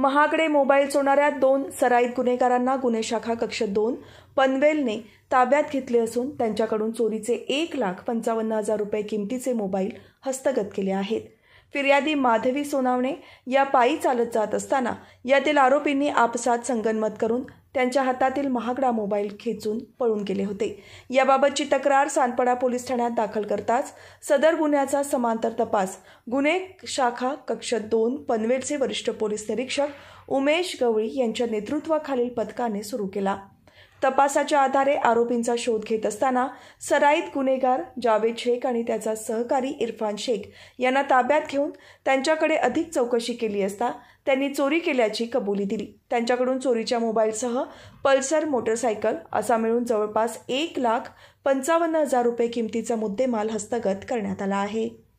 महागडे मोबाईल चोरणाऱ्या दोन सराईत गुन्हेगारांना गुन्हे शाखा कक्ष दोन पनवेलने ताब्यात घेतले असून त्यांच्याकडून चोरीचे एक लाख पंचावन्न हजार रुपये किमतीचे मोबाईल हस्तगत केले आहेत फिर्यादी माधवी सोनावणे या पायी चालत जात असताना यातील आरोपींनी आपसात संगनमत करून त्यांच्या हातातील महागडा मोबाईल खेचून पळून गेले होते याबाबतची तक्रार सानपडा पोलीस ठाण्यात दाखल करताच सदर गुन्ह्याचा समांतर तपास गुन्हे शाखा कक्ष दोन पनवेलचे वरिष्ठ पोलीस निरीक्षक उमेश गवळी यांच्या नेतृत्वाखालील पथकाने सुरू केला तपासाच्या आधारे आरोपींचा शोध घेत असताना सराईत गुन्हेगार जावेद शेख आणि त्याचा सहकारी इरफान शेख यांना ताब्यात घेऊन त्यांच्याकडे अधिक चौकशी केली असता त्यांनी चोरी केल्याची कबुली दिली त्यांच्याकडून चोरीच्या मोबाईलसह पल्सर मोटरसायकल असा मिळून जवळपास एक लाख पंचावन्न हजार रुपये किमतीचा मुद्देमाल हस्तगत करण्यात आला आहे